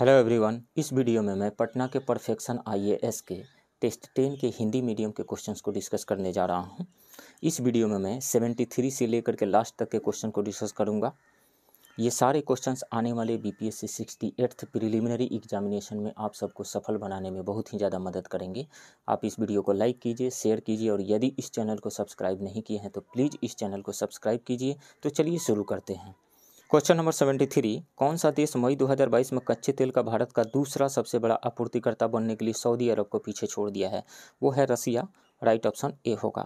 hello everyone इस video में मैं पटना के परफेक्शन आईएएस के टेस्ट टेन के हिंदी मीडियम के क्वेश्चंस को डिस्कस करने जा रहा हूं इस वीडियो में मैं सेवेंटी थ्री से लेकर के लास्ट तक के क्वेश्चन को डिस्कस करूंगा ये सारे क्वेश्चंस आने वाले बीपीएससी एट्थ प्रिलिमिनरी एग्जामिनेशन में आप सबको सफल बनाने में बहुत ही ज़्यादा मदद करेंगे आप इस वीडियो को लाइक कीजिए शेयर कीजिए और यदि इस चैनल को सब्सक्राइब नहीं किए हैं तो प्लीज़ इस चैनल को सब्सक्राइब कीजिए तो चलिए शुरू करते हैं क्वेश्चन नंबर सेवेंटी थ्री कौन सा देश मई 2022 में कच्चे तेल का भारत का दूसरा सबसे बड़ा आपूर्तिकर्ता बनने के लिए सऊदी अरब को पीछे छोड़ दिया है वो है रसिया राइट ऑप्शन ए होगा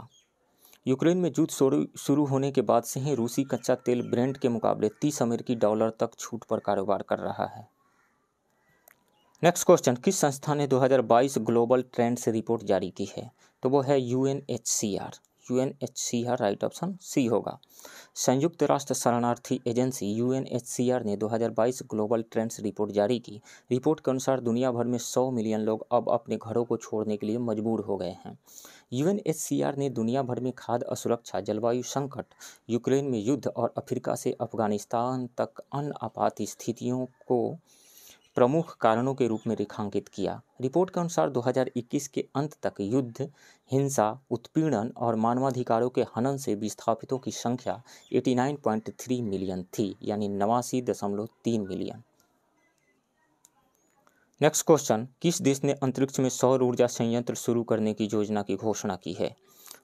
यूक्रेन में युद्ध शुरू होने के बाद से ही रूसी कच्चा तेल ब्रेंड के मुकाबले तीस अमेरिकी डॉलर तक छूट पर कारोबार कर रहा है नेक्स्ट क्वेश्चन किस संस्था ने 2022 ग्लोबल ट्रेंड से रिपोर्ट जारी की है तो वो है U U N H C R right option C होगा संयुक्त राष्ट्र शरणार्थी agency U N H C R ने 2022 ग्लोबल ट्रेंड्स रिपोर्ट जारी की रिपोर्ट के अनुसार दुनिया भर में 100 मिलियन लोग अब अपने घरों को छोड़ने के लिए मजबूर हो गए हैं U N H C R ने दुनिया भर में खाद्य असुरक्षा जलवायु संकट यूक्रेन में युद्ध और अफ्रीका से अफगानिस्तान तक अन्य आपात स्थितियों को प्रमुख कारणों के रूप में रेखांकित किया रिपोर्ट के अनुसार 2021 के अंत तक युद्ध हिंसा उत्पीड़न और मानवाधिकारों के हनन से विस्थापितों की संख्या 89.3 मिलियन थी यानी नवासी दशमलव तीन मिलियन नेक्स्ट क्वेश्चन किस देश ने अंतरिक्ष में सौर ऊर्जा संयंत्र शुरू करने की योजना की घोषणा की है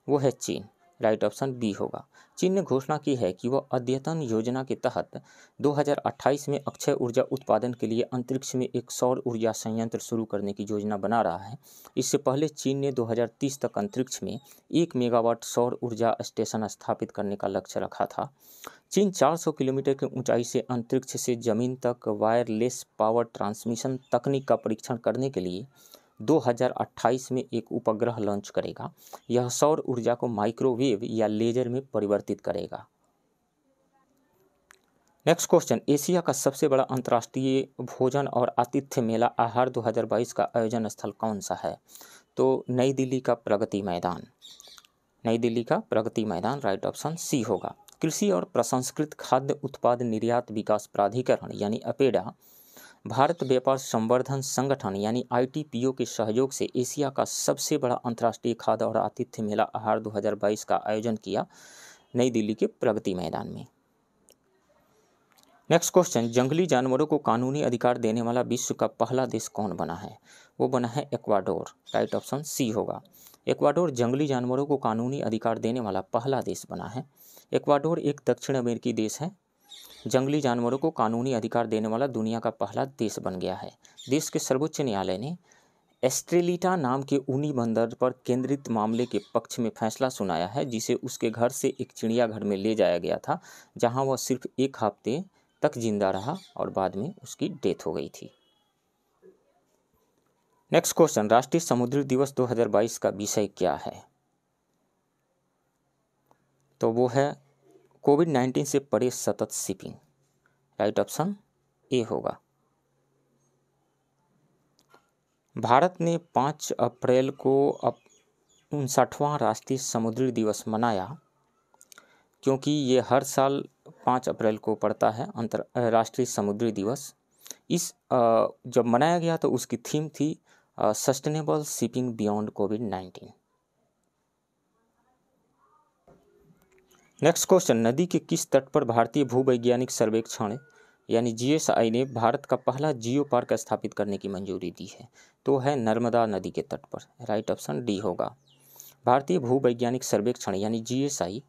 वो है चीन राइट ऑप्शन बी होगा चीन ने घोषणा की है कि वह अद्यतन योजना के तहत 2028 में अक्षय ऊर्जा उत्पादन के लिए अंतरिक्ष में एक सौर ऊर्जा संयंत्र शुरू करने की योजना बना रहा है इससे पहले चीन ने 2030 तक अंतरिक्ष में एक मेगावाट सौर ऊर्जा स्टेशन स्थापित करने का लक्ष्य रखा था चीन 400 किलोमीटर की ऊंचाई से अंतरिक्ष से जमीन तक वायरलेस पावर ट्रांसमिशन तकनीक का परीक्षण करने के लिए 2028 में एक उपग्रह लॉन्च करेगा यह सौर ऊर्जा को माइक्रोवेव या लेजर में परिवर्तित करेगा नेक्स्ट क्वेश्चन एशिया का सबसे बड़ा अंतर्राष्ट्रीय भोजन और आतिथ्य मेला आहार 2022 का आयोजन स्थल कौन सा है तो नई दिल्ली का प्रगति मैदान नई दिल्ली का प्रगति मैदान राइट ऑप्शन सी होगा कृषि और प्रसंस्कृत खाद्य उत्पाद निर्यात विकास प्राधिकरण यानी अपेडा भारत व्यापार संवर्धन संगठन यानी आईटीपीओ के सहयोग से एशिया का सबसे बड़ा अंतर्राष्ट्रीय खाद्य और आतिथ्य मेला आहार 2022 का आयोजन किया नई दिल्ली के प्रगति मैदान में नेक्स्ट क्वेश्चन जंगली जानवरों को कानूनी अधिकार देने वाला विश्व का पहला देश कौन बना है वो बना है एक्वाडोर राइट ऑप्शन सी होगा एक्वाडोर जंगली जानवरों को कानूनी अधिकार देने वाला पहला देश बना है एक्वाडोर एक दक्षिण अमेरिकी देश है जंगली जानवरों को कानूनी अधिकार देने वाला दुनिया का पहला देश बन गया है देश के सर्वोच्च न्यायालय ने एस्ट्रेलिटा नाम के ऊनी बंदर पर केंद्रित मामले के पक्ष में फैसला सुनाया है जिसे उसके घर से एक चिड़ियाघर में ले जाया गया था जहां वह सिर्फ एक हफ्ते तक जिंदा रहा और बाद में उसकी डेथ हो गई थी नेक्स्ट क्वेश्चन राष्ट्रीय समुद्री दिवस 2022 का विषय क्या है तो वो है कोविड नाइन्टीन से परे सतत शिपिंग राइट ऑप्शन ए होगा भारत ने पाँच अप्रैल को अप उनसठवां राष्ट्रीय समुद्री दिवस मनाया क्योंकि ये हर साल पाँच अप्रैल को पड़ता है अंतर राष्ट्रीय समुद्री दिवस इस जब मनाया गया तो उसकी थीम थी sustainable shipping beyond COVID nineteen next question नदी के किस तट पर भारतीय भूवैज्ञानिक सर्वेक्षण यानी जीएसआई ने भारत का पहला जियो पार्क स्थापित करने की मंजूरी दी है तो है नर्मदा नदी के तट पर राइट ऑप्शन डी होगा भारतीय भूवैज्ञानिक सर्वेक्षण यानी जीएसआई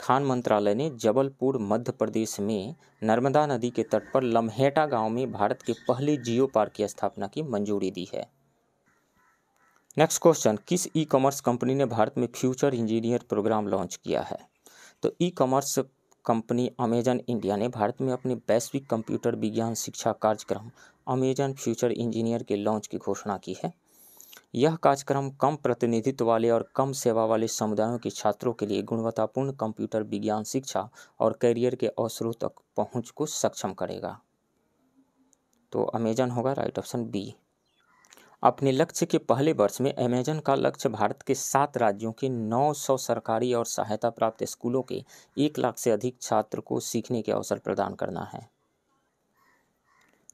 खान मंत्रालय ने जबलपुर मध्य प्रदेश में नर्मदा नदी के तट पर लम्हेटा गांव में भारत के पहले जियो पार्क की स्थापना की मंजूरी दी है नेक्स्ट क्वेश्चन किस ई कॉमर्स कंपनी ने भारत में फ्यूचर इंजीनियर प्रोग्राम लॉन्च किया है तो e commerce company Amazon India ने भारत में अपने वैश्विक कंप्यूटर विज्ञान शिक्षा कार्यक्रम अमेजन फ्यूचर इंजीनियर के लॉन्च की घोषणा की है यह कार्यक्रम कम प्रतिनिधित्व वाले और कम सेवा वाले समुदायों के छात्रों के लिए गुणवत्तापूर्ण कंप्यूटर विज्ञान शिक्षा और करियर के अवसरों तक पहुंच को सक्षम करेगा तो अमेजन होगा राइट ऑप्शन बी अपने लक्ष्य के पहले वर्ष में अमेजन का लक्ष्य भारत के सात राज्यों के 900 सरकारी और सहायता प्राप्त स्कूलों के एक लाख से अधिक छात्र को सीखने के अवसर प्रदान करना है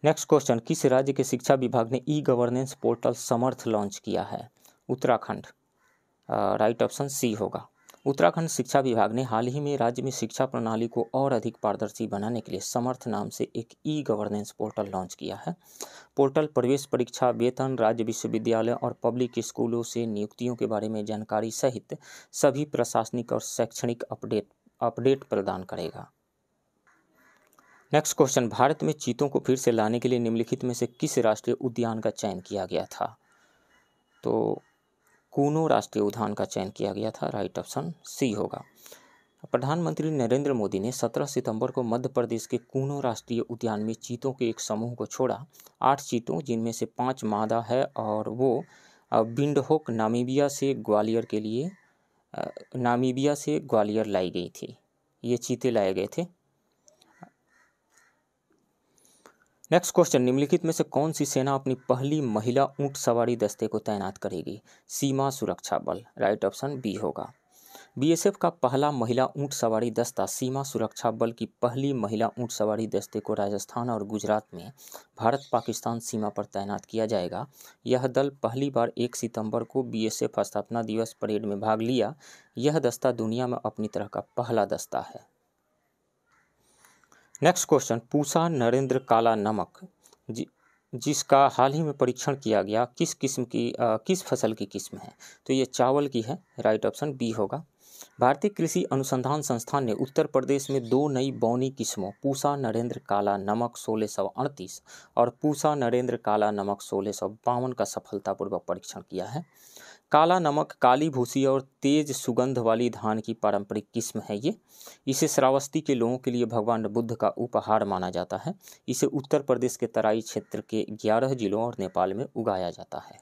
नेक्स्ट क्वेश्चन किस राज्य के शिक्षा विभाग ने e governance portal Samarth launch किया है उत्तराखंड राइट ऑप्शन सी होगा उत्तराखंड शिक्षा विभाग ने हाल ही में राज्य में शिक्षा प्रणाली को और अधिक पारदर्शी बनाने के लिए समर्थ नाम से एक ई गवर्नेंस पोर्टल लॉन्च किया है पोर्टल प्रवेश परीक्षा वेतन राज्य विश्वविद्यालय और पब्लिक स्कूलों से नियुक्तियों के बारे में जानकारी सहित सभी प्रशासनिक और शैक्षणिक अपडेट अपडेट प्रदान करेगा नेक्स्ट क्वेश्चन भारत में चीतों को फिर से लाने के लिए निम्नलिखित में से किस राष्ट्रीय उद्यान का चयन किया गया था तो कूनो राष्ट्रीय उद्यान का चयन किया गया था राइट ऑप्शन सी होगा प्रधानमंत्री नरेंद्र मोदी ने 17 सितंबर को मध्य प्रदेश के कूनो राष्ट्रीय उद्यान में चीतों के एक समूह को छोड़ा आठ चीतों जिनमें से पांच मादा है और वो बिंडहोक नामीबिया से ग्वालियर के लिए नामीबिया से ग्वालियर लाई गई थी ये चीते लाए गए थे नेक्स्ट क्वेश्चन निम्नलिखित में से कौन सी सेना अपनी पहली महिला ऊंट सवारी दस्ते को तैनात करेगी सीमा सुरक्षा बल राइट ऑप्शन बी होगा बीएसएफ का पहला महिला ऊंट सवारी दस्ता सीमा सुरक्षा बल की पहली महिला ऊंट सवारी दस्ते को राजस्थान और गुजरात में भारत पाकिस्तान सीमा पर तैनात किया जाएगा यह दल पहली बार एक सितंबर को बीएसएफ स्थापना दिवस परेड में भाग लिया यह दस्ता दुनिया में अपनी तरह का पहला दस्ता है नेक्स्ट क्वेश्चन पूषा नरेंद्र काला नमक जी जिसका हाल ही में परीक्षण किया गया किस किस्म की आ, किस फसल की किस्म है तो ये चावल की है राइट ऑप्शन बी होगा भारतीय कृषि अनुसंधान संस्थान ने उत्तर प्रदेश में दो नई बौनी किस्मों पूसा नरेंद्र काला नमक सोलह सौ अड़तीस और पूसा नरेंद्र काला नमक सोलह सौ बावन का सफलतापूर्वक परीक्षण किया है काला नमक काली भूसी और तेज सुगंध वाली धान की पारंपरिक किस्म है ये इसे श्रावस्ती के लोगों के लिए भगवान बुद्ध का उपहार माना जाता है इसे उत्तर प्रदेश के तराई क्षेत्र के ग्यारह जिलों और नेपाल में उगाया जाता है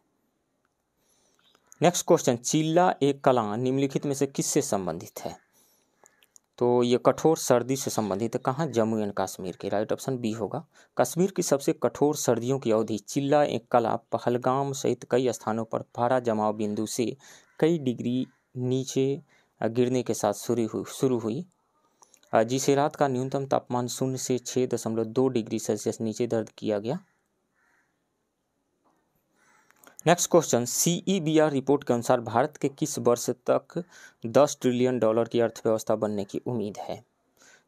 नेक्स्ट क्वेश्चन चिल्ला एक कला निम्नलिखित में से किससे संबंधित है तो ये कठोर सर्दी से संबंधित है कहाँ जम्मू एंड कश्मीर के राइट ऑप्शन बी होगा कश्मीर की सबसे कठोर सर्दियों की अवधि चिल्ला एक कला पहलगाम सहित कई स्थानों पर भारा जमाव बिंदु से कई डिग्री नीचे गिरने के साथ शुरू हुई शुरू हुई जिसे रात का न्यूनतम तापमान शून्य से छः दशमलव दो डिग्री सेल्सियस नीचे दर्ज किया गया नेक्स्ट क्वेश्चन सी रिपोर्ट के अनुसार भारत के किस वर्ष तक 10 ट्रिलियन डॉलर की अर्थव्यवस्था बनने की उम्मीद है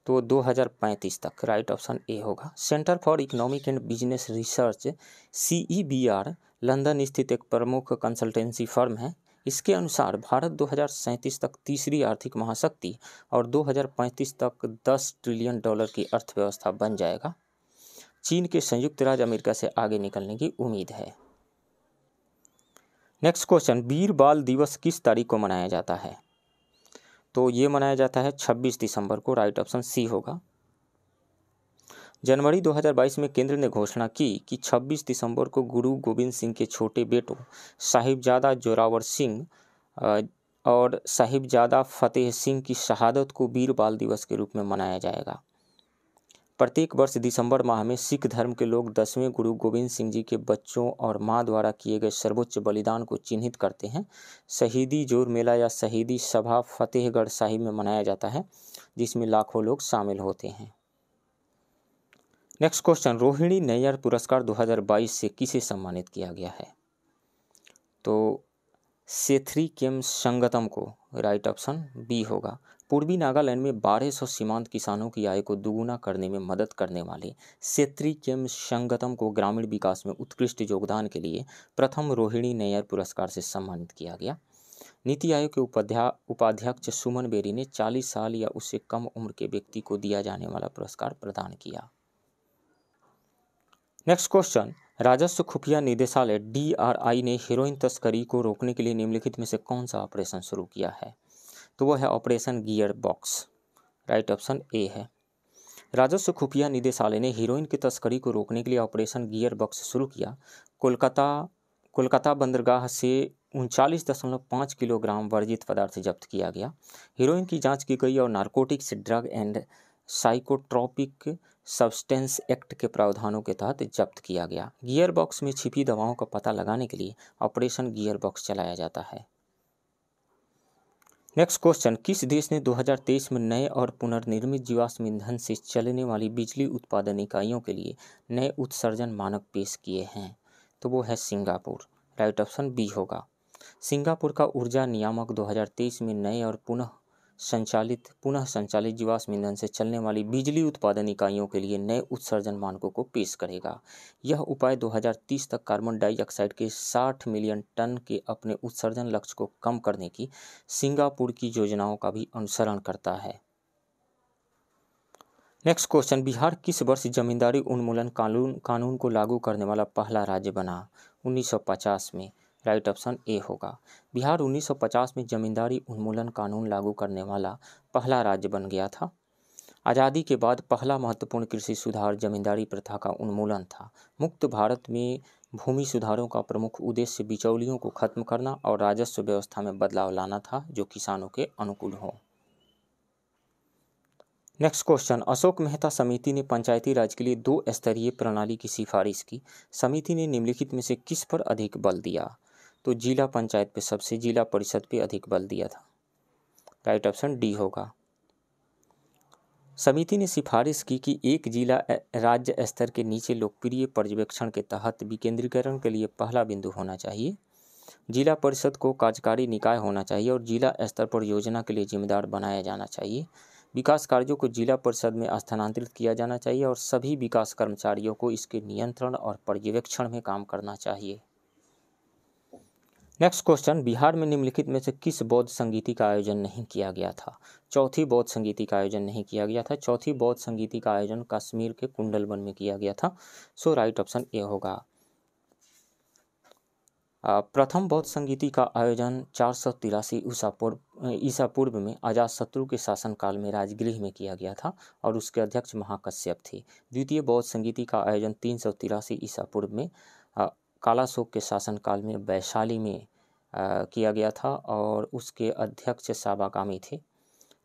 तो 2035 तक राइट ऑप्शन ए होगा centre for economic and business research C London स्थित एक प्रमुख कंसल्टेंसी फर्म है इसके अनुसार भारत 2037 तक तीसरी आर्थिक महाशक्ति और 2035 तक 10 ट्रिलियन डॉलर की अर्थव्यवस्था बन जाएगा चीन के संयुक्त राज्य अमेरिका से आगे निकलने की उम्मीद है नेक्स्ट क्वेश्चन वीर बाल दिवस किस तारीख को मनाया जाता है तो ये मनाया जाता है 26 दिसंबर को राइट ऑप्शन सी होगा जनवरी 2022 में केंद्र ने घोषणा की कि 26 दिसंबर को गुरु गोविंद सिंह के छोटे बेटों साहिबजादा जोरावर सिंह और साहिबजादा फतेह सिंह की शहादत को वीर बाल दिवस के रूप में मनाया जाएगा प्रत्येक वर्ष दिसंबर माह में सिख धर्म के लोग दसवें गुरु गोविंद सिंह जी के बच्चों और माँ द्वारा किए गए सर्वोच्च बलिदान को चिन्हित करते हैं शहीदी जोर मेला या शहीदी सभा फतेहगढ़ साहिब में मनाया जाता है जिसमें लाखों लोग शामिल होते हैं नेक्स्ट क्वेश्चन रोहिणी नैयर पुरस्कार 2022 से किसे सम्मानित किया गया है तो सेथ्री केम संगतम को राइट ऑप्शन बी होगा पूर्वी नागालैंड में बारह सौ सीमांत किसानों की आय को दुगुना करने में मदद करने वाले सेत्री केम संगतम को ग्रामीण विकास में उत्कृष्ट योगदान के लिए प्रथम रोहिणी नेयर पुरस्कार से सम्मानित किया गया नीति आयोग के उपाध्या उपाध्यक्ष सुमन बेरी ने 40 साल या उससे कम उम्र के व्यक्ति को दिया जाने वाला पुरस्कार प्रदान किया नेक्स्ट क्वेश्चन राजस्व खुफिया निदेशालय डीआरआई ने हीरोइन तस्करी को रोकने के लिए निम्नलिखित में से कौन सा ऑपरेशन शुरू किया है तो वो है operation gear box right option A है राजस्व खुफिया निदेशालय ने हीरोइन की तस्करी को रोकने के लिए ऑपरेशन गियर बॉक्स शुरू किया कोलकाता कोलकाता बंदरगाह से उनचालीस दशमलव पाँच किलोग्राम वर्जित पदार्थ जब्त किया गया हीरोइन की जांच की गई और narcotics drug and psychotropic substance act के प्रावधानों के तहत जब्त किया गया गियर बॉक्स में छिपी दवाओं का पता लगाने के लिए ऑपरेशन गियर बॉक्स चलाया जाता है नेक्स्ट क्वेश्चन किस देश ने 2023 में नए और पुनर्निर्मित जीवाश्म ईंधन से चलने वाली बिजली उत्पादन इकाइयों के लिए नए उत्सर्जन मानक पेश किए हैं तो वो है सिंगापुर राइट ऑप्शन बी होगा सिंगापुर का ऊर्जा नियामक 2023 में नए और पुनः संचालित पुनः संचालित जीवाश्म ईंधन से चलने वाली बिजली उत्पादन इकाइयों के लिए नए उत्सर्जन मानकों को पेश करेगा यह उपाय 2030 तक कार्बन डाइऑक्साइड के 60 मिलियन टन के अपने उत्सर्जन लक्ष्य को कम करने की सिंगापुर की योजनाओं का भी अनुसरण करता है नेक्स्ट क्वेश्चन बिहार किस वर्ष जमींदारी उन्मूलन कानून कानून को लागू करने वाला पहला राज्य बना 1950 में राइट ऑप्शन ए होगा बिहार 1950 में जमींदारी उन्मूलन कानून लागू करने वाला पहला राज्य बन गया था आज़ादी के बाद पहला महत्वपूर्ण कृषि सुधार जमींदारी प्रथा का उन्मूलन था मुक्त भारत में भूमि सुधारों का प्रमुख उद्देश्य बिचौलियों को खत्म करना और राजस्व व्यवस्था में बदलाव लाना था जो किसानों के अनुकूल हो नेक्स्ट क्वेश्चन अशोक मेहता समिति ने पंचायती राज के लिए दो स्तरीय प्रणाली की सिफारिश की समिति ने निम्नलिखित में से किस पर अधिक बल दिया तो जिला पंचायत पे सबसे जिला परिषद पे अधिक बल दिया था राइट ऑप्शन डी होगा समिति ने सिफारिश की कि एक जिला राज्य स्तर के नीचे लोकप्रिय पर्यवेक्षण के तहत विकेंद्रीकरण के लिए पहला बिंदु होना चाहिए जिला परिषद को कार्यकारी निकाय होना चाहिए और जिला स्तर पर योजना के लिए जिम्मेदार बनाया जाना चाहिए विकास कार्यों को जिला परिषद में स्थानांतरित किया जाना चाहिए और सभी विकास कर्मचारियों को इसके नियंत्रण और पर्यवेक्षण में काम करना चाहिए नेक्स्ट क्वेश्चन बिहार में निम्नलिखित में से किस बौद्ध संगीति का आयोजन नहीं किया गया था चौथी बौद्ध संगीति का आयोजन नहीं किया गया था चौथी बौद्ध संगीति का आयोजन कश्मीर के कुंडलवन में किया गया था सो राइट ऑप्शन ए होगा प्रथम बौद्ध संगीति का आयोजन चार सौ तिरासी ईसा पूर्व ईसा पूर्व में आजाद शत्रु के शासनकाल में राजगृह में किया गया था और उसके अध्यक्ष महाकश्यप थे द्वितीय बौद्ध संगीति का आयोजन तीन सौ तिरासी ईसा पूर्व में कालाशोक के शासनकाल में वैशाली में किया गया था और उसके अध्यक्ष साबाकामी थे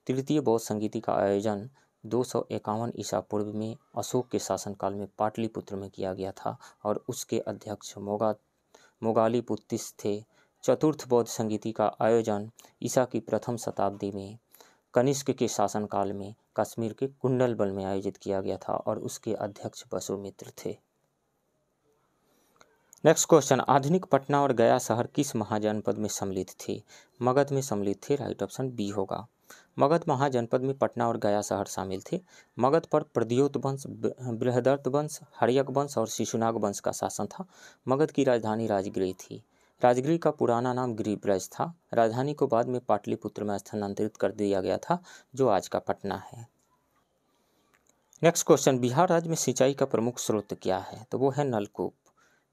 तृतीय बौद्ध संगीति का आयोजन दो सौ इक्यावन ईसा पूर्व में अशोक के शासनकाल में पाटलिपुत्र में किया गया था और उसके अध्यक्ष मोगा मोगालीपुत्तिस थे चतुर्थ बौद्ध संगीति का आयोजन ईसा की प्रथम शताब्दी में कनिष्क के शासनकाल में कश्मीर के कुंडलबल में आयोजित किया गया था और उसके अध्यक्ष बसुमित्र थे नेक्स्ट क्वेश्चन आधुनिक पटना और गया शहर किस महाजनपद में सम्मिलित थे मगध में सम्मिलित थे राइट ऑप्शन बी होगा मगध महाजनपद में पटना और गया शहर शामिल थे मगध पर प्रद्योत वंश बृहदर्त वंश हरियक वंश और शिशुनाग वंश का शासन था मगध की राजधानी राजगृह थी राजगृह का पुराना नाम गिरिब्रज था राजधानी को बाद में पाटलिपुत्र में स्थानांतरित कर दिया गया था जो आज का पटना है नेक्स्ट क्वेश्चन बिहार राज्य में सिंचाई का प्रमुख स्रोत क्या है तो वो है नलकूप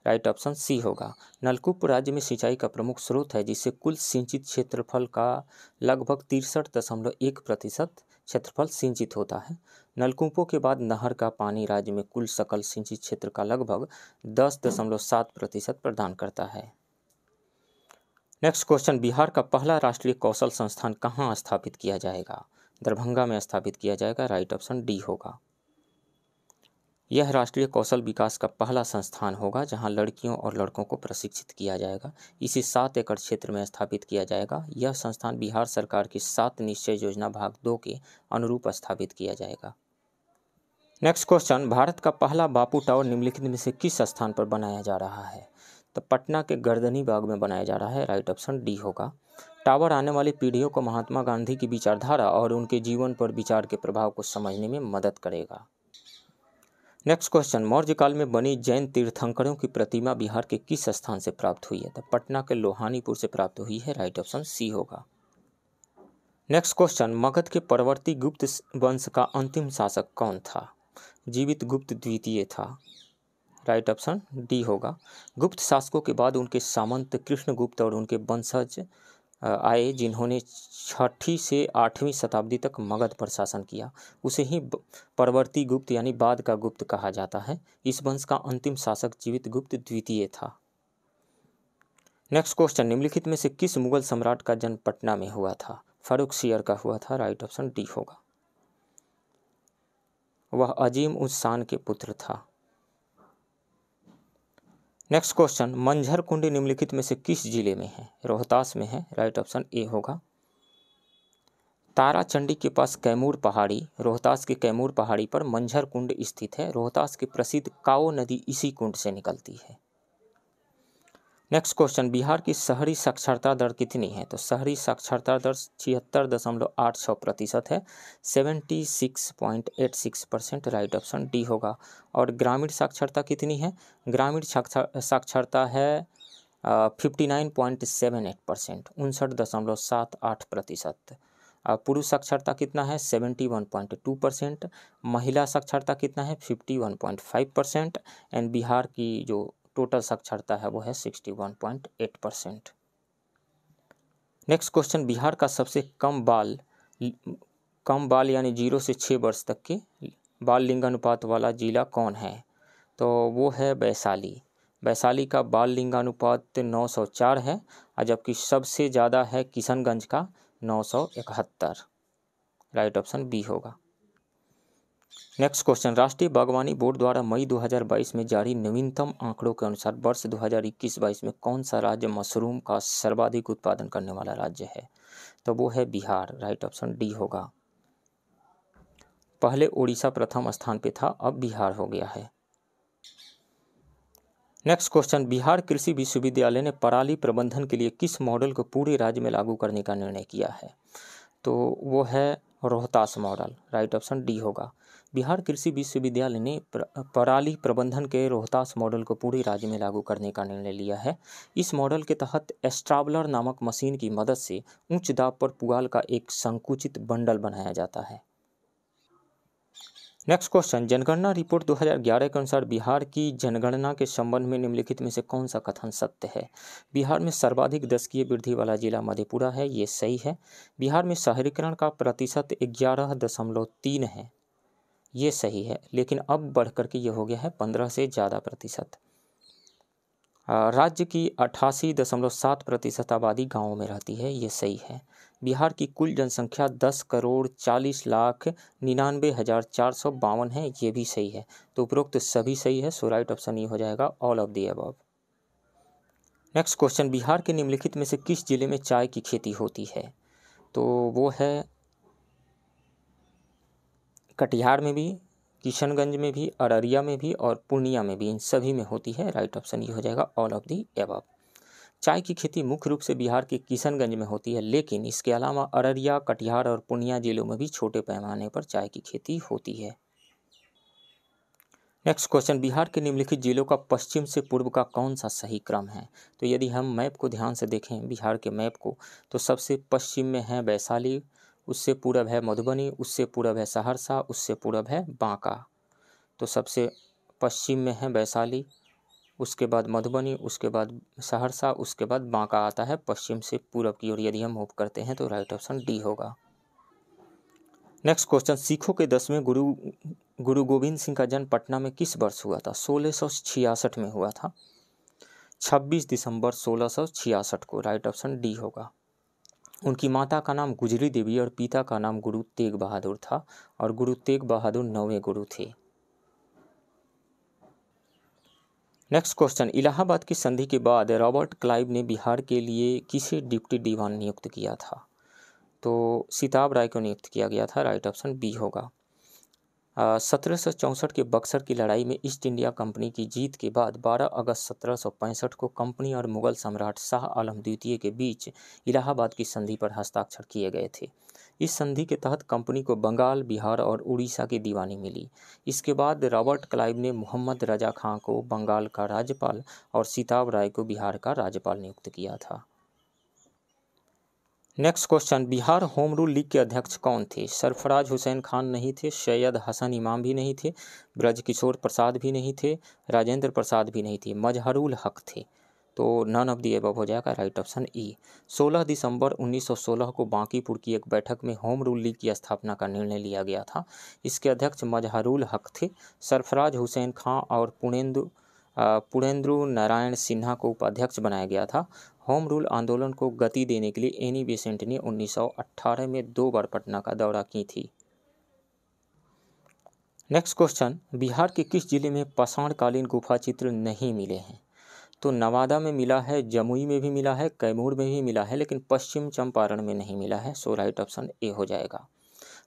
राइट ऑप्शन सी होगा नलकूप राज्य में सिंचाई का प्रमुख स्रोत है जिससे कुल सिंचित क्षेत्रफल का लगभग तिरसठ दशमलव एक प्रतिशत क्षेत्रफल सिंचित होता है नलकूपों के बाद नहर का पानी राज्य में कुल सकल सिंचित क्षेत्र का लगभग दस दशमलव सात प्रतिशत प्रदान करता है नेक्स्ट क्वेश्चन बिहार का पहला राष्ट्रीय कौशल संस्थान कहाँ स्थापित किया जाएगा दरभंगा में स्थापित किया जाएगा राइट ऑप्शन डी होगा यह राष्ट्रीय कौशल विकास का पहला संस्थान होगा जहां लड़कियों और लड़कों को प्रशिक्षित किया जाएगा इसे सात एकड़ क्षेत्र में स्थापित किया जाएगा यह संस्थान बिहार सरकार की सात निश्चय योजना भाग दो के अनुरूप स्थापित किया जाएगा नेक्स्ट क्वेश्चन भारत का पहला बापू टावर निम्नलिखित में से किस स्थान पर बनाया जा रहा है तो पटना के गर्दनी बाग में बनाया जा रहा है राइट ऑप्शन डी होगा टावर आने वाली पीढ़ियों को महात्मा गांधी की विचारधारा और उनके जीवन पर विचार के प्रभाव को समझने में मदद करेगा नेक्स्ट क्वेश्चन मौर्य काल में बनी जैन तीर्थंकरों की प्रतिमा बिहार के किस स्थान से प्राप्त हुई है तो पटना के लोहानीपुर से प्राप्त हुई है राइट ऑप्शन सी होगा नेक्स्ट क्वेश्चन मगध के परवर्ती गुप्त वंश का अंतिम शासक कौन था जीवित गुप्त द्वितीय था राइट ऑप्शन डी होगा गुप्त शासकों के बाद उनके सामंत कृष्णगुप्त और उनके वंशज आए जिन्होंने छठी से आठवीं शताब्दी तक मगध पर शासन किया उसे ही परवर्ती गुप्त यानी बाद का गुप्त कहा जाता है इस वंश का अंतिम शासक जीवित गुप्त द्वितीय था नेक्स्ट क्वेश्चन निम्नलिखित में से किस मुगल सम्राट का जन्म पटना में हुआ था फारूक सियर का हुआ था राइट ऑप्शन डी होगा वह अजीम उस शान के पुत्र था नेक्स्ट क्वेश्चन मंझर कुंडी निम्नलिखित में से किस जिले में है रोहतास में है राइट ऑप्शन ए होगा ताराचंडी के पास कैमूर पहाड़ी रोहतास के कैमूर पहाड़ी पर मंझर कुंड स्थित है रोहतास की प्रसिद्ध काओ नदी इसी कुंड से निकलती है नेक्स्ट क्वेश्चन बिहार की शहरी साक्षरता दर कितनी है तो शहरी साक्षरता दर छिहत्तर दशमलव आठ छः प्रतिशत है seventy six point eight six percent right option D होगा और ग्रामीण साक्षरता कितनी है ग्रामीण साक्षरता है fifty nine point seven eight percent उनसठ दशमलव सात आठ प्रतिशत पुरुष साक्षरता कितना है seventy one point two percent महिला साक्षरता कितना है fifty one point five percent and Bihar की जो टोटल साक्षरता है वो है sixty one point eight percent next question Bihar का सबसे कम बाल कम बाल यानी जीरो से छः वर्ष तक के बाल लिंगानुपात वाला जिला कौन है तो वो है वैशाली वैशाली का बाल लिंगानुपात 904 है और जबकि सबसे ज़्यादा है किशनगंज का इकहत्तर राइट ऑप्शन बी होगा नेक्स्ट क्वेश्चन राष्ट्रीय बागवानी बोर्ड द्वारा मई 2022 में जारी नवीनतम आंकड़ों के अनुसार वर्ष 2021-22 में कौन सा राज्य मशरूम का सर्वाधिक उत्पादन करने वाला राज्य है तो वो है बिहार राइट ऑप्शन डी होगा पहले उड़ीसा प्रथम स्थान पे था अब बिहार हो गया है नेक्स्ट क्वेश्चन बिहार कृषि विश्वविद्यालय ने पराली प्रबंधन के लिए किस मॉडल को पूरे राज्य में लागू करने का निर्णय किया है तो वो है Rohtas model right option D होगा बिहार कृषि विश्वविद्यालय ने पराली प्रबंधन के रोहतास मॉडल को पूरे राज्य में लागू करने का निर्णय लिया है इस मॉडल के तहत एस्ट्रावलर नामक मशीन की मदद से उच्च दाब पर पुआल का एक संकुचित बंडल बनाया जाता है नेक्स्ट क्वेश्चन जनगणना रिपोर्ट 2011 के अनुसार बिहार की जनगणना के संबंध में निम्नलिखित में से कौन सा कथन सत्य है बिहार में सर्वाधिक दशकीय वृद्धि वाला जिला मधेपुरा है ये सही है बिहार में शहरीकरण का प्रतिशत ग्यारह दशमलव तीन है ये सही है लेकिन अब बढ़ करके ये हो गया है पंद्रह से ज़्यादा प्रतिशत राज्य की अट्ठासी दशमलव सात प्रतिशत आबादी गाँव में रहती है ये सही है बिहार की कुल जनसंख्या दस करोड़ चालीस लाख निन्यानवे हज़ार चार सौ बावन है ये भी सही है तो उपरोक्त तो सभी सही है सो राइट ऑप्शन ये हो जाएगा all of the above next question Bihar के निम्नलिखित में से किस जिले में चाय की खेती होती है तो वो है कटिहार में भी किशनगंज में भी अररिया में भी और पूर्णिया में भी इन सभी में होती है राइट ऑप्शन ये हो जाएगा ऑल ऑफ दी एबव चाय की खेती मुख्य रूप से बिहार के किशनगंज में होती है लेकिन इसके अलावा अररिया कटिहार और पूर्णिया जिलों में भी छोटे पैमाने पर चाय की खेती होती है नेक्स्ट क्वेश्चन बिहार के निम्नलिखित जिलों का पश्चिम से पूर्व का कौन सा सही क्रम है तो यदि हम मैप को ध्यान से देखें बिहार के मैप को तो सबसे पश्चिम में है वैशाली उससे पूरब है मधुबनी उससे पूरब है सहरसा उससे पूरब है बांका तो सबसे पश्चिम में है वैशाली उसके बाद मधुबनी उसके बाद सहरसा उसके बाद बांका आता है पश्चिम से पूरब की ओर यदि हम मूव करते हैं तो राइट ऑप्शन डी होगा नेक्स्ट क्वेश्चन सिखों के दसवें गुरु गुरु गोविंद सिंह का जन्म पटना में किस वर्ष हुआ था सोलह में हुआ था 26 दिसंबर सोलह को राइट ऑप्शन डी होगा उनकी माता का नाम गुजरी देवी और पिता का नाम गुरु तेग बहादुर था और गुरु तेग बहादुर नौवें गुरु थे नेक्स्ट क्वेश्चन इलाहाबाद की संधि के बाद रॉबर्ट क्लाइव ने बिहार के लिए किसे डिप्टी दीवान नियुक्त किया था तो सिताब राय को नियुक्त किया गया था राइट ऑप्शन बी होगा सत्रह के बक्सर की लड़ाई में ईस्ट इंडिया कंपनी की जीत के बाद 12 अगस्त सत्रह को कंपनी और मुगल सम्राट शाह आलम द्वितीय के बीच इलाहाबाद की संधि पर हस्ताक्षर किए गए थे इस संधि के तहत कंपनी को बंगाल बिहार और उड़ीसा की दीवानी मिली इसके बाद रॉबर्ट क्लाइव ने मोहम्मद रजा खां को बंगाल का राज्यपाल और सिताब राय को बिहार का राज्यपाल नियुक्त किया था next question Bihar home rule league के अध्यक्ष कौन थे सरफराज हुसैन खान नहीं थे सैयद हसन इमाम भी नहीं थे ब्रज किशोर प्रसाद भी नहीं थे राजेंद्र प्रसाद भी नहीं थे मजहरुल हक थे तो नन ऑफ दी एब हो जाएगा राइट ऑप्शन ई 16 दिसंबर 1916 को बांकीपुर की एक बैठक में होम रूल लीग की स्थापना का निर्णय लिया गया था इसके अध्यक्ष मजहरुल हक थे सरफराज हुसैन खां और पुणेंदु पुरेंद्र नारायण सिन्हा को उपाध्यक्ष बनाया गया था होम रूल आंदोलन को गति देने के लिए एनी बेसेंट ने 1918 में दो बार पटना का दौरा की थी नेक्स्ट क्वेश्चन बिहार के किस जिले में पाषाणकालीन गुफा चित्र नहीं मिले हैं तो नवादा में मिला है जमुई में भी मिला है कैमूर में भी मिला है लेकिन पश्चिम चंपारण में नहीं मिला है सो राइट ऑप्शन ए हो जाएगा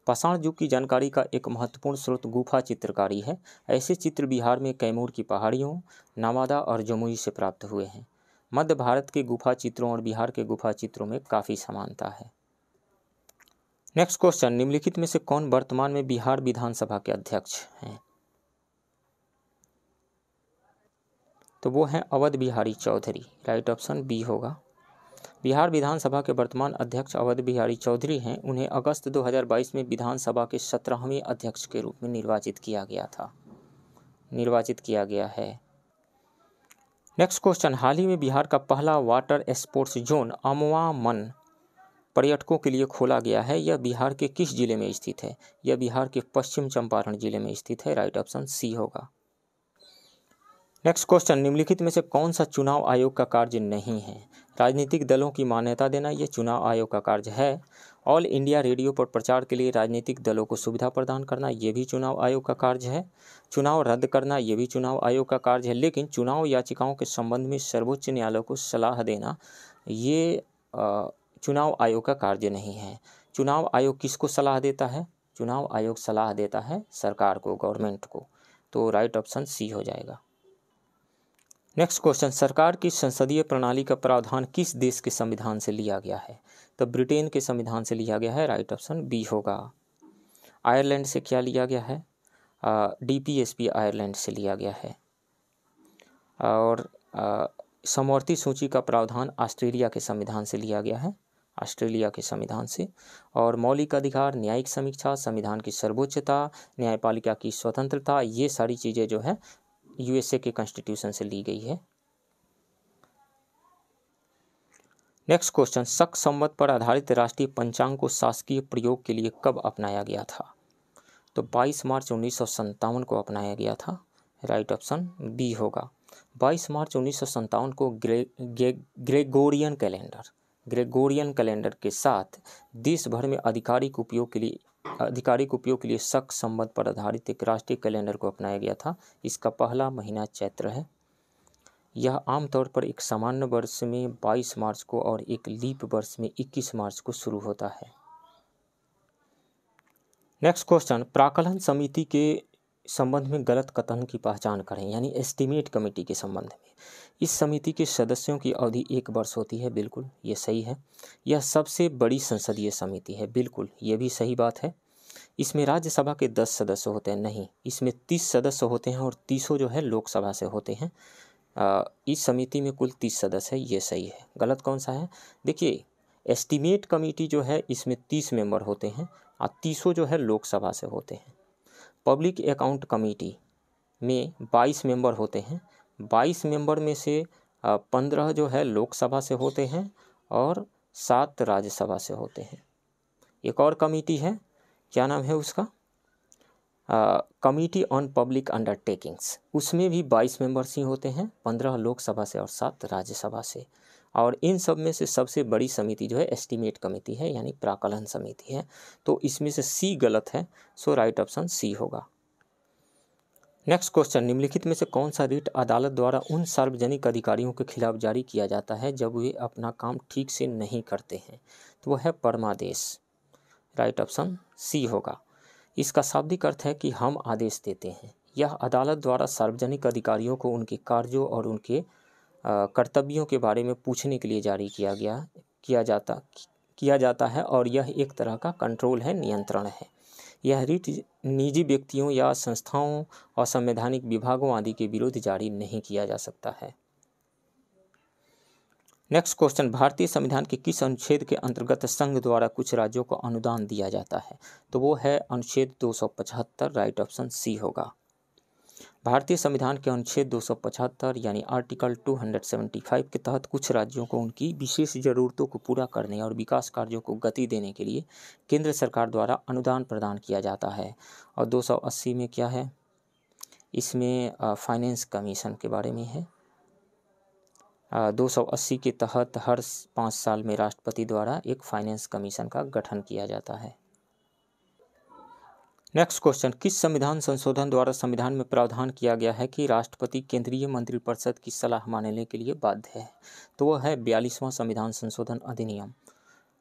पाषाण युग की जानकारी का एक महत्वपूर्ण स्रोत गुफा चित्रकारी है ऐसे चित्र बिहार में कैमूर की पहाड़ियों नवादा और जमुई से प्राप्त हुए हैं मध्य भारत के गुफा चित्रों और बिहार के गुफा चित्रों में काफ़ी समानता है नेक्स्ट क्वेश्चन निम्नलिखित में से कौन वर्तमान में बिहार विधानसभा के अध्यक्ष हैं तो वो हैं Awadh Bihari Chaudhary right option B होगा बिहार विधानसभा के वर्तमान अध्यक्ष अवध बिहारी चौधरी हैं उन्हें अगस्त 2022 में विधानसभा के सत्रहवें अध्यक्ष के रूप में निर्वाचित किया गया था निर्वाचित किया गया है नेक्स्ट क्वेश्चन हाल ही में बिहार का पहला वाटर स्पोर्ट्स जोन अमवा मन पर्यटकों के लिए खोला गया है यह बिहार के किस जिले में स्थित है यह बिहार के पश्चिम चंपारण जिले में स्थित है राइट ऑप्शन सी होगा नेक्स्ट क्वेश्चन निम्नलिखित में से कौन सा चुनाव आयोग का कार्य नहीं है राजनीतिक दलों की मान्यता देना यह चुनाव आयोग का कार्य है ऑल इंडिया रेडियो पर प्रचार के लिए राजनीतिक दलों को सुविधा प्रदान करना यह भी चुनाव आयोग का कार्य है चुनाव रद्द करना यह भी चुनाव आयोग का कार्य है लेकिन चुनाव याचिकाओं के संबंध में सर्वोच्च न्यायालय को सलाह देना ये चुनाव आयोग का कार्य नहीं है चुनाव आयोग किसको सलाह देता है चुनाव आयोग सलाह देता है सरकार को गवर्नमेंट को तो राइट ऑप्शन सी हो जाएगा नेक्स्ट क्वेश्चन सरकार की संसदीय प्रणाली का प्रावधान किस देश के संविधान से लिया गया है तो ब्रिटेन के संविधान से लिया गया है राइट ऑप्शन बी होगा आयरलैंड से क्या लिया गया है D P S P Ireland से लिया गया है और समवर्ती सूची का प्रावधान ऑस्ट्रेलिया के संविधान से लिया गया है ऑस्ट्रेलिया के संविधान से और मौलिक अधिकार न्यायिक समीक्षा संविधान की सर्वोच्चता न्यायपालिका की स्वतंत्रता ये सारी चीज़ें जो है यूएसए के कॉन्स्टिट्यूशन से ली गई है नेक्स्ट क्वेश्चन शक संवत पर आधारित राष्ट्रीय पंचांग को शासकीय प्रयोग के लिए कब अपनाया गया था तो 22 मार्च उन्नीस को अपनाया गया था राइट ऑप्शन बी होगा 22 मार्च उन्नीस को ग्रे, ग्रे, ग्रेगोरियन कैलेंडर ग्रेगोरियन कैलेंडर के साथ देश भर में आधिकारिक उपयोग के लिए आधिकारिक उपयोग के लिए शक संबंध पर आधारित एक राष्ट्रीय कैलेंडर को अपनाया गया था इसका पहला महीना चैत्र है यह आमतौर पर एक सामान्य वर्ष में 22 मार्च को और एक लीप वर्ष में 21 मार्च को शुरू होता है नेक्स्ट क्वेश्चन प्राकलन समिति के संबंध में गलत कथन की पहचान करें यानी एस्टीमेट कमेटी के संबंध में इस समिति के सदस्यों की अवधि एक वर्ष होती है बिल्कुल ये सही है यह सबसे बड़ी संसदीय समिति है बिल्कुल ये भी सही बात है इसमें राज्यसभा के दस सदस्य होते हैं नहीं इसमें तीस सदस्य होते हैं और तीसों जो है लोकसभा से होते हैं आ, इस समिति में कुल तीस सदस्य है ये सही है गलत कौन सा है देखिए एस्टीमेट कमेटी जो है इसमें तीस मेंबर होते हैं और तीसों जो है लोकसभा से होते हैं पब्लिक अकाउंट कमेटी में बाईस मेंबर होते हैं बाईस मेंबर में से पंद्रह जो है लोकसभा से होते हैं और सात राज्यसभा से होते हैं एक और कमेटी है क्या नाम है उसका कमिटी ऑन पब्लिक अंडरटेकिंग्स उसमें भी 22 मेंबर्स ही होते हैं 15 लोकसभा से और सात राज्यसभा से और इन सब में से सबसे बड़ी समिति जो है एस्टीमेट कमेटी है यानी प्राकलन समिति है तो इसमें से सी गलत है सो राइट ऑप्शन सी होगा नेक्स्ट क्वेश्चन निम्नलिखित में से कौन सा रिट अदालत द्वारा उन सार्वजनिक अधिकारियों के खिलाफ जारी किया जाता है जब वे अपना काम ठीक से नहीं करते हैं तो वह है परमादेश राइट ऑप्शन सी होगा इसका शाब्दिक अर्थ है कि हम आदेश देते हैं यह अदालत द्वारा सार्वजनिक अधिकारियों को उनके कार्यों और उनके कर्तव्यों के बारे में पूछने के लिए जारी किया गया किया जाता किया जाता है और यह एक तरह का कंट्रोल है नियंत्रण है यह रिट निजी व्यक्तियों या संस्थाओं और संवैधानिक विभागों आदि के विरुद्ध जारी नहीं किया जा सकता है नेक्स्ट क्वेश्चन भारतीय संविधान के किस अनुच्छेद के अंतर्गत संघ द्वारा कुछ राज्यों को अनुदान दिया जाता है तो वो है अनुच्छेद 275 राइट ऑप्शन सी होगा भारतीय संविधान के अनुच्छेद 275 यानी आर्टिकल 275 के तहत कुछ राज्यों को उनकी विशेष जरूरतों को पूरा करने और विकास कार्यों को गति देने के लिए केंद्र सरकार द्वारा अनुदान प्रदान किया जाता है और 280 में क्या है इसमें फाइनेंस कमीशन के बारे में है दो सौ अस्सी के तहत हर पाँच साल में राष्ट्रपति द्वारा एक फाइनेंस कमीशन का गठन किया जाता है नेक्स्ट क्वेश्चन किस संविधान संशोधन द्वारा संविधान में प्रावधान किया गया है कि राष्ट्रपति केंद्रीय मंत्रिपरिषद की सलाह मानने के लिए बाध्य है तो वह है बयालीसवां संविधान संशोधन अधिनियम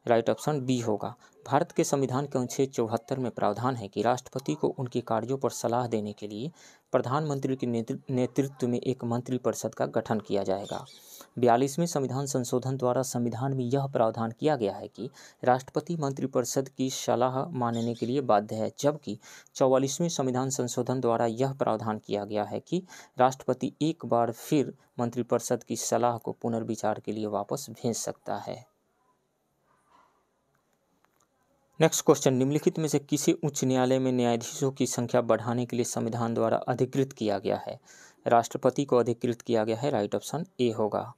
राइट ऑप्शन बी होगा भारत के संविधान के अनुच्छेद चौहत्तर में प्रावधान है कि राष्ट्रपति को उनके कार्यों पर सलाह देने के लिए प्रधानमंत्री के नेतृत्व में एक मंत्रिपरिषद का गठन किया जाएगा बयालीसवें संविधान संशोधन द्वारा संविधान में यह प्रावधान किया गया है कि राष्ट्रपति मंत्रिपरिषद की सलाह मानने के लिए बाध्य है जबकि चौवालीसवें संविधान संशोधन द्वारा यह प्रावधान किया गया है कि राष्ट्रपति एक बार फिर मंत्रिपरिषद की सलाह को पुनर्विचार के लिए वापस भेज सकता है नेक्स्ट क्वेश्चन निम्नलिखित में से किसी उच्च न्यायालय में न्यायाधीशों की संख्या बढ़ाने के लिए संविधान द्वारा अधिकृत किया गया है राष्ट्रपति को अधिकृत किया गया है राइट ऑप्शन ए होगा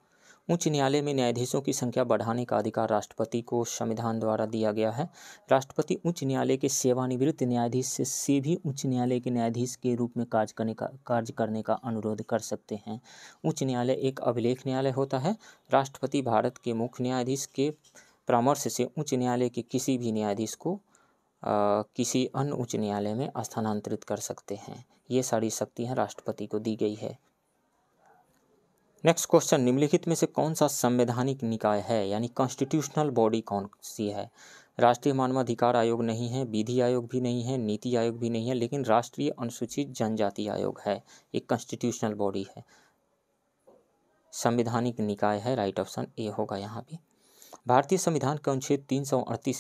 उच्च न्यायालय में न्यायाधीशों की संख्या बढ़ाने का अधिकार राष्ट्रपति को संविधान द्वारा दिया गया है राष्ट्रपति उच्च न्यायालय के सेवानिवृत्त न्यायाधीश से, भी उच्च न्यायालय के न्यायाधीश के रूप में कार्य करने का कार्य करने का अनुरोध कर सकते हैं उच्च न्यायालय एक अभिलेख न्यायालय होता है राष्ट्रपति भारत के मुख्य न्यायाधीश के परामर्श से उच्च न्यायालय के किसी भी न्यायाधीश को आ, किसी अन्य उच्च न्यायालय में स्थानांतरित कर सकते हैं ये सारी शक्तियाँ राष्ट्रपति को दी गई है नेक्स्ट क्वेश्चन निम्नलिखित में से कौन सा संवैधानिक निकाय है यानी कॉन्स्टिट्यूशनल बॉडी कौन सी है राष्ट्रीय मानवाधिकार आयोग नहीं है विधि आयोग भी नहीं है नीति आयोग भी नहीं है लेकिन राष्ट्रीय अनुसूचित जनजाति आयोग है एक कॉन्स्टिट्यूशनल बॉडी है संवैधानिक निकाय है राइट ऑप्शन ए होगा यहाँ पे भारतीय संविधान के अनुच्छेद तीन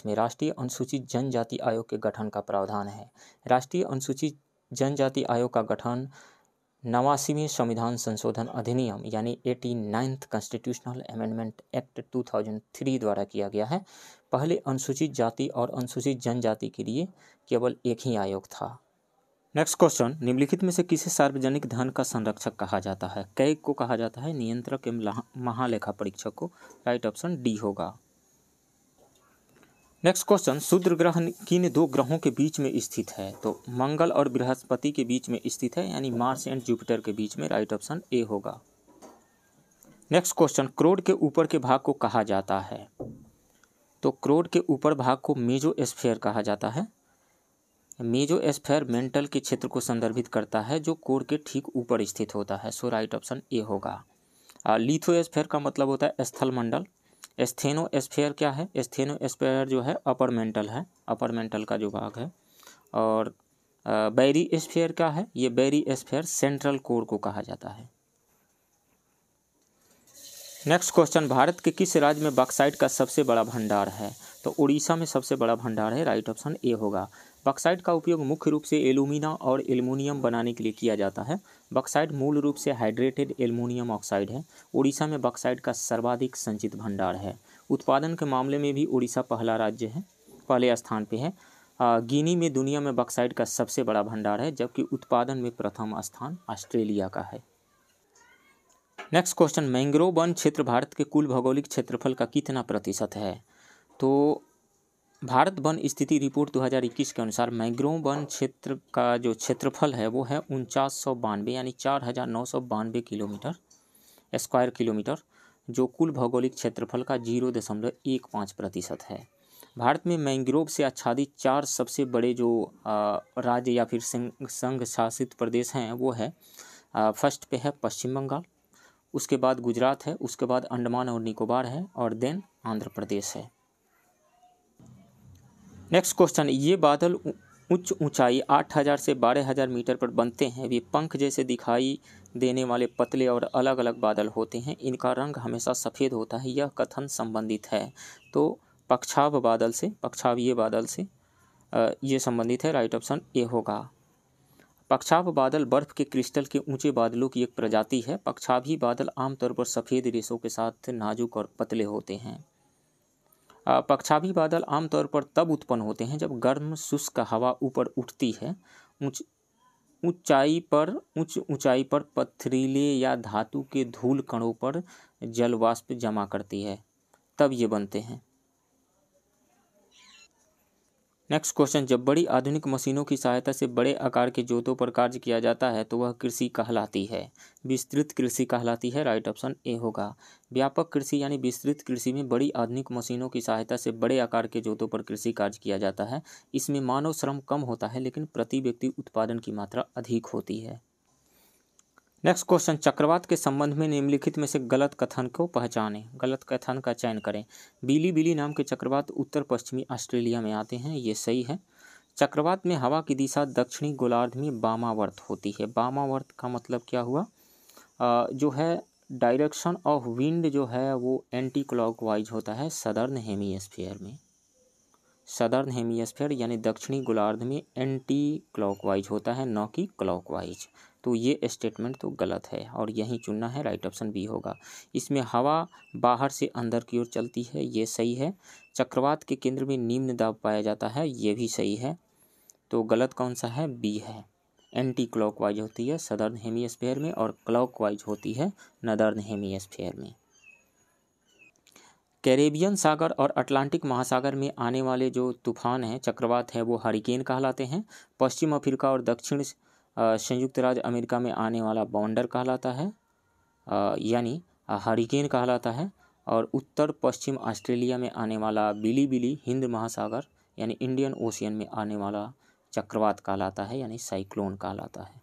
में राष्ट्रीय अनुसूचित जनजाति आयोग के गठन का प्रावधान है राष्ट्रीय अनुसूचित जनजाति आयोग का गठन नवासीवें संविधान संशोधन अधिनियम यानी eighty ninth constitutional amendment act 2003 द्वारा किया गया है पहले अनुसूचित जाति और अनुसूचित जनजाति के लिए केवल एक ही आयोग था नेक्स्ट क्वेश्चन निम्नलिखित में से किसे सार्वजनिक धन का संरक्षक कहा जाता है कैग को कहा जाता है नियंत्रक एवं महालेखा परीक्षक को राइट ऑप्शन डी होगा नेक्स्ट क्वेश्चन शुद्र ग्रह किन दो ग्रहों के बीच में स्थित है तो मंगल और बृहस्पति के बीच में स्थित है यानी मार्स एंड जुपिटर के बीच में राइट ऑप्शन ए होगा नेक्स्ट क्वेश्चन क्रोड के ऊपर के भाग को कहा जाता है तो क्रोड के ऊपर भाग को मेजो एस्फेयर कहा जाता है मेजो एस्फेयर मेंटल के क्षेत्र को संदर्भित करता है जो कोर के ठीक ऊपर स्थित होता है सो राइट ऑप्शन ए होगा लिथो एस्फेयर का मतलब होता है स्थलमंडल एस्थेनो एस्फेयर क्या है एस्थेनो एस्थेनोस्फेयर जो है अपर मेंटल है अपर मेंटल का जो भाग है और बैरी स्फेयर क्या है ये बैरी स्फेयर सेंट्रल कोर को कहा जाता है नेक्स्ट क्वेश्चन भारत के किस राज्य में बॉक्साइट का सबसे बड़ा भंडार है तो उड़ीसा में सबसे बड़ा भंडार है राइट ऑप्शन ए होगा बक्साइड का उपयोग मुख्य रूप से एलुमिना और एल्युमिनियम बनाने के लिए किया जाता है बक्साइड मूल रूप से हाइड्रेटेड एल्युमिनियम ऑक्साइड है उड़ीसा में बक्साइड का सर्वाधिक संचित भंडार है उत्पादन के मामले में भी उड़ीसा पहला राज्य है पहले स्थान पर है गिनी में दुनिया में बक्साइड का सबसे बड़ा भंडार है जबकि उत्पादन में प्रथम स्थान ऑस्ट्रेलिया का है नेक्स्ट क्वेश्चन मैंग्रोव वन क्षेत्र भारत के कुल भौगोलिक क्षेत्रफल का कितना प्रतिशत है तो भारत वन स्थिति रिपोर्ट 2021 के अनुसार मैंग्रोव वन क्षेत्र का जो क्षेत्रफल है वो है उनचास सौ बानवे यानी चार हज़ार नौ सौ बानवे किलोमीटर स्क्वायर किलोमीटर जो कुल भौगोलिक क्षेत्रफल का जीरो दशमलव एक पाँच प्रतिशत है भारत में मैंग्रोव से आच्छादित चार सबसे बड़े जो राज्य या फिर संघ शासित प्रदेश हैं वो है फर्स्ट पे है पश्चिम बंगाल उसके बाद गुजरात है उसके बाद अंडमान और निकोबार है और देन आंध्र प्रदेश है नेक्स्ट क्वेश्चन ये बादल उच्च ऊंचाई 8000 से 12000 मीटर पर बनते हैं वे पंख जैसे दिखाई देने वाले पतले और अलग अलग बादल होते हैं इनका रंग हमेशा सफ़ेद होता है यह कथन संबंधित है तो पक्षाव बादल से पक्षावीय बादल से ये संबंधित है राइट ऑप्शन ए होगा पक्षाव बादल बर्फ के क्रिस्टल के ऊंचे बादलों की एक प्रजाति है पक्षाभी बादल आमतौर पर सफ़ेद रेशों के साथ नाजुक और पतले होते हैं पक्षाभी बादल आमतौर पर तब उत्पन्न होते हैं जब गर्म शुष्क हवा ऊपर उठती है ऊँच ऊंचाई पर उच्च ऊंचाई पर पथरीले या धातु के धूल कणों पर जल वाष्प जमा करती है तब ये बनते हैं नेक्स्ट क्वेश्चन जब बड़ी आधुनिक मशीनों की सहायता से बड़े आकार के जोतों पर कार्य किया जाता है तो वह कृषि कहलाती है विस्तृत कृषि कहलाती है राइट ऑप्शन ए होगा व्यापक कृषि यानी विस्तृत कृषि में बड़ी आधुनिक मशीनों की सहायता से बड़े आकार के जोतों पर कृषि कार्य किया जाता है इसमें मानव श्रम कम होता है लेकिन प्रति व्यक्ति उत्पादन की मात्रा अधिक होती है नेक्स्ट क्वेश्चन चक्रवात के संबंध में निम्नलिखित में से गलत कथन को पहचानें गलत कथन का चयन करें बीली बिली नाम के चक्रवात उत्तर पश्चिमी ऑस्ट्रेलिया में आते हैं ये सही है चक्रवात में हवा की दिशा दक्षिणी गोलार्ध में बामावर्त होती है बामावर्त का मतलब क्या हुआ आ, जो है डायरेक्शन ऑफ विंड जो है वो एंटी क्लॉक वाइज होता है सदर्न हेमीस्फेयर में सदर्न हेमीस्फेयर यानी दक्षिणी गोलार्ध में एंटी क्लॉक होता है न कि क्लॉक तो ये स्टेटमेंट तो गलत है और यही चुनना है राइट ऑप्शन बी होगा इसमें हवा बाहर से अंदर की ओर चलती है ये सही है चक्रवात के केंद्र में निम्न दाब पाया जाता है ये भी सही है तो गलत कौन सा है बी है एंटी क्लॉकवाइज होती है सदर्न हेमिस्फेयर में और क्लॉकवाइज होती है नदर्न हेमिस्फेयर में कैरेबियन सागर और अटलांटिक महासागर में आने वाले जो तूफान हैं चक्रवात हैं वो हरिकेन कहलाते हैं पश्चिम अफ्रीका और दक्षिण संयुक्त राज्य अमेरिका में आने वाला बाउंडर कहलाता है यानी हरिकेन कहलाता है और उत्तर पश्चिम ऑस्ट्रेलिया में आने वाला बिली बिली हिंद महासागर यानी इंडियन ओशियन में आने वाला चक्रवात कहलाता है यानी साइक्लोन कहलाता है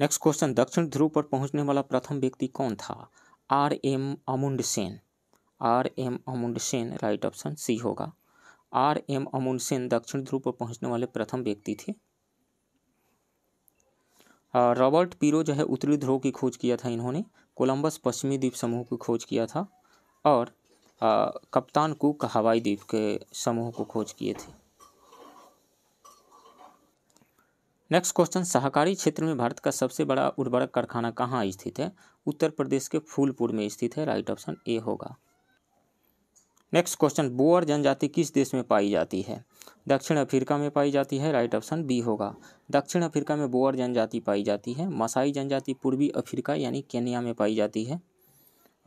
नेक्स्ट क्वेश्चन दक्षिण ध्रुव पर पहुंचने वाला प्रथम व्यक्ति कौन था R M Amundsen R M Amundsen right option C होगा आर एम अमुंड सेन दक्षिण ध्रुव पर पहुंचने वाले प्रथम व्यक्ति थे रॉबर्ट पीरो जो है उत्तरी ध्रुव की खोज किया था इन्होंने कोलंबस पश्चिमी द्वीप समूह की खोज किया था और आ, कप्तान कुक हवाई द्वीप के समूह को खोज किए थे नेक्स्ट क्वेश्चन सहकारी क्षेत्र में भारत का सबसे बड़ा उर्वरक कारखाना कहाँ स्थित है उत्तर प्रदेश के फूलपुर में स्थित है राइट ऑप्शन ए होगा नेक्स्ट क्वेश्चन बोअर जनजाति किस देश में पाई जाती है दक्षिण अफ्रीका में पाई जाती है राइट ऑप्शन बी होगा दक्षिण अफ्रीका में बोअर जनजाति पाई जाती है मसाई जनजाति पूर्वी अफ्रीका यानी केनिया में पाई जाती है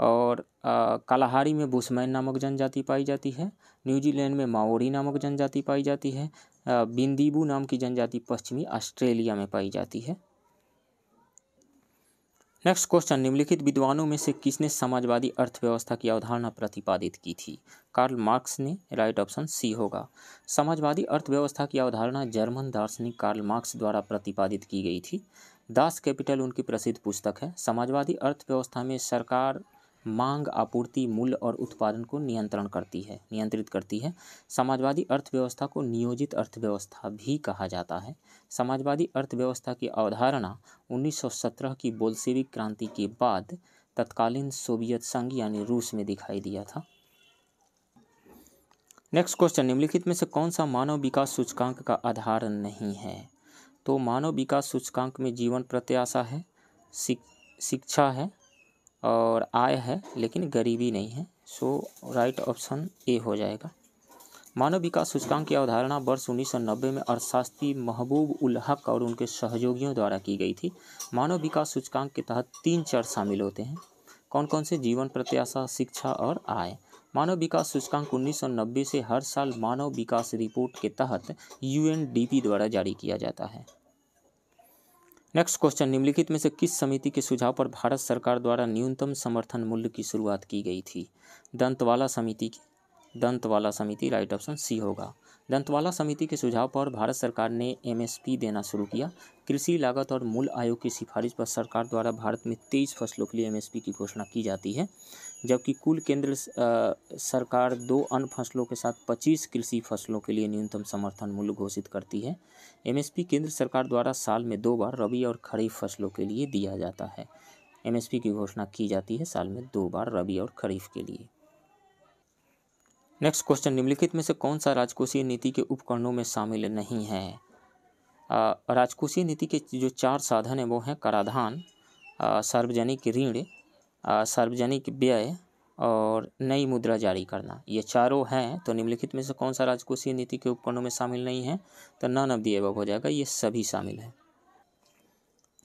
और आ, कालाहारी में बुसमैन नामक जनजाति पाई जाती है न्यूजीलैंड में माओरी नामक जनजाति पाई जाती है बिंदीबू नाम की जनजाति पश्चिमी ऑस्ट्रेलिया में पाई जाती है नेक्स्ट क्वेश्चन निम्नलिखित विद्वानों में से किसने समाजवादी अर्थव्यवस्था की अवधारणा प्रतिपादित की थी कार्ल मार्क्स ने राइट ऑप्शन सी होगा समाजवादी अर्थव्यवस्था की अवधारणा जर्मन दार्शनिक कार्ल मार्क्स द्वारा प्रतिपादित की गई थी दास कैपिटल उनकी प्रसिद्ध पुस्तक है समाजवादी अर्थव्यवस्था में सरकार मांग आपूर्ति मूल्य और उत्पादन को नियंत्रण करती है नियंत्रित करती है समाजवादी अर्थव्यवस्था को नियोजित अर्थव्यवस्था भी कहा जाता है समाजवादी अर्थव्यवस्था की अवधारणा 1917 की बोल्सेविक क्रांति के बाद तत्कालीन सोवियत संघ यानी रूस में दिखाई दिया था नेक्स्ट क्वेश्चन निम्नलिखित में से कौन सा मानव विकास सूचकांक का आधार नहीं है तो मानव विकास सूचकांक में जीवन प्रत्याशा है शिक्षा है और आय है लेकिन गरीबी नहीं है सो राइट ऑप्शन ए हो जाएगा मानव विकास सूचकांक की अवधारणा वर्ष 1990 में अर्थशास्त्री महबूब उल हक और उनके सहयोगियों द्वारा की गई थी मानव विकास सूचकांक के तहत तीन चर शामिल होते हैं कौन कौन से जीवन प्रत्याशा शिक्षा और आय मानव विकास सूचकांक 1990 से हर साल मानव विकास रिपोर्ट के तहत यूएनडीपी द्वारा जारी किया जाता है नेक्स्ट क्वेश्चन निम्नलिखित में से किस समिति के सुझाव पर भारत सरकार द्वारा न्यूनतम समर्थन मूल्य की शुरुआत की गई थी दंतवाला समिति दंतवाला समिति राइट ऑप्शन सी होगा दंतवाला समिति के सुझाव पर भारत सरकार ने एमएसपी देना शुरू किया कृषि लागत और मूल आयोग की सिफारिश पर सरकार द्वारा भारत में तेईस फसलों के लिए एमएसपी की घोषणा की जाती है जबकि कुल केंद्र सरकार दो अन्य फसलों के साथ पच्चीस कृषि फसलों के लिए न्यूनतम समर्थन मूल्य घोषित करती है एमएसपी केंद्र सरकार द्वारा साल में दो बार रबी और खरीफ फसलों के लिए दिया जाता है एमएसपी की घोषणा की जाती है साल में दो बार रबी और खरीफ के लिए नेक्स्ट क्वेश्चन निम्नलिखित में से कौन सा राजकोषीय नीति के उपकरणों में शामिल नहीं है राजकोषीय नीति के जो चार साधन हैं वो हैं कराधान सार्वजनिक ऋण सार्वजनिक व्यय और नई मुद्रा जारी करना ये चारों हैं तो निम्नलिखित में से कौन सा राजकोषीय नीति के उपकरणों में शामिल नहीं है तो नन ऑफ दी एबव हो जाएगा ये सभी शामिल है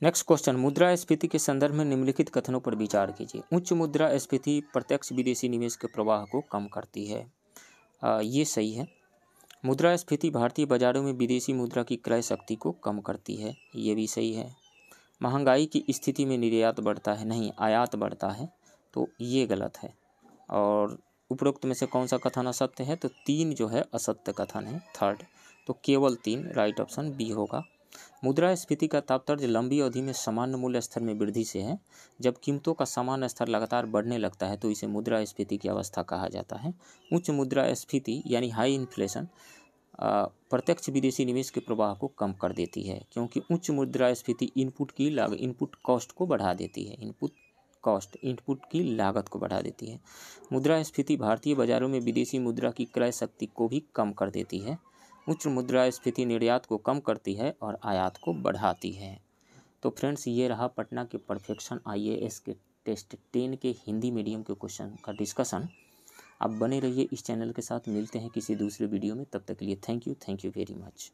नेक्स्ट क्वेश्चन मुद्रा स्फीति के संदर्भ में निम्नलिखित कथनों पर विचार कीजिए उच्च मुद्रा स्फीति प्रत्यक्ष विदेशी निवेश के प्रवाह को कम करती है ये सही है मुद्रास्फीति भारतीय बाज़ारों में विदेशी मुद्रा की क्रय शक्ति को कम करती है ये भी सही है महंगाई की स्थिति में निर्यात बढ़ता है नहीं आयात बढ़ता है तो ये गलत है और उपरोक्त में से कौन सा कथन असत्य है तो तीन जो है असत्य कथन है थर्ड तो केवल तीन राइट ऑप्शन बी होगा मुद्रास्फीति का तात्पर्य लंबी अवधि में सामान्य मूल्य स्तर में वृद्धि से है जब कीमतों का सामान्य स्तर लगातार बढ़ने लगता है तो इसे मुद्रास्फीति की अवस्था कहा जाता है उच्च मुद्रास्फीति यानी हाई इन्फ्लेशन प्रत्यक्ष विदेशी निवेश के प्रवाह को कम कर देती है क्योंकि उच्च मुद्रास्फीति इनपुट की लाग इनपुट कॉस्ट को बढ़ा देती है इनपुट कॉस्ट इनपुट की लागत को बढ़ा देती है मुद्रास्फीति भारतीय बाजारों में विदेशी मुद्रा की क्रय शक्ति को भी कम कर देती है उच्च मुद्रा स्फीति निर्यात को कम करती है और आयात को बढ़ाती है तो फ्रेंड्स ये रहा पटना के परफेक्शन आईएएस के टेस्ट टेन के हिंदी मीडियम के क्वेश्चन का डिस्कशन आप बने रहिए इस चैनल के साथ मिलते हैं किसी दूसरे वीडियो में तब तक के लिए thank you thank you very much